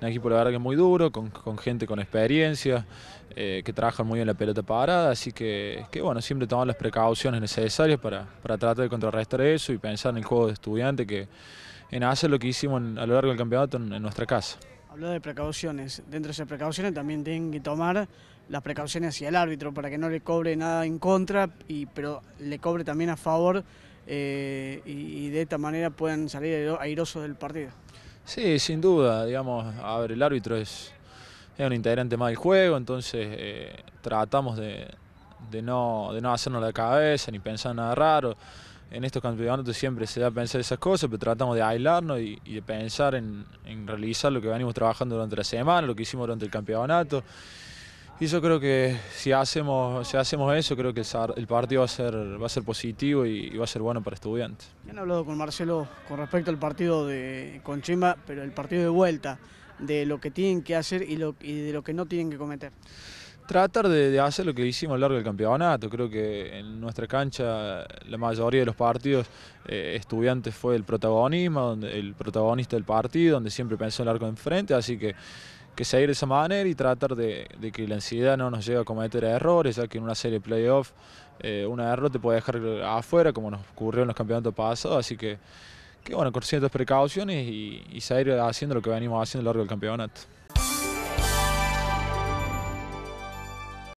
Un equipo la verdad que muy duro, con, gente con experiencia, eh, que trabaja muy bien la pelota parada, así que, bueno, siempre tomamos las precauciones necesarias para, tratar de contrarrestar eso y pensar en el juego de estudiante, que en hacer lo que hicimos a lo largo del campeonato en, nuestra casa. Habló de precauciones, dentro de esas precauciones también tienen que tomar las precauciones hacia el árbitro para que no le cobre nada en contra, y, pero le cobre también a favor eh, y de esta manera puedan salir airosos del partido. Sí, sin duda, digamos, a ver, el árbitro es, un integrante más del juego, entonces eh, tratamos de, de, no, de no hacernos la cabeza ni pensar nada raro. En estos campeonatos siempre se da a pensar esas cosas, pero tratamos de aislarnos y, de pensar en, en, realizar lo que venimos trabajando durante la semana, lo que hicimos durante el campeonato. Y yo creo que si hacemos, si hacemos eso, creo que el, partido va a ser, va a ser positivo y, va a ser bueno para estudiantes. Han hablado con Marcelo con respecto al partido de, con pero el partido de vuelta, de lo que tienen que hacer y, de lo que no tienen que cometer. Tratar de, hacer lo que hicimos a lo largo del campeonato. Creo que en nuestra cancha la mayoría de los partidos eh, estudiantes fue el protagonismo, el protagonista del partido, donde siempre pensó el arco enfrente, así que que seguir de esa manera y tratar de, que la ansiedad no nos llegue a cometer errores, ya que en una serie de playoff eh, un error te puede dejar afuera, como nos ocurrió en los campeonatos pasados, así que, bueno, con ciertas precauciones y, y seguir haciendo lo que venimos haciendo a lo largo del campeonato.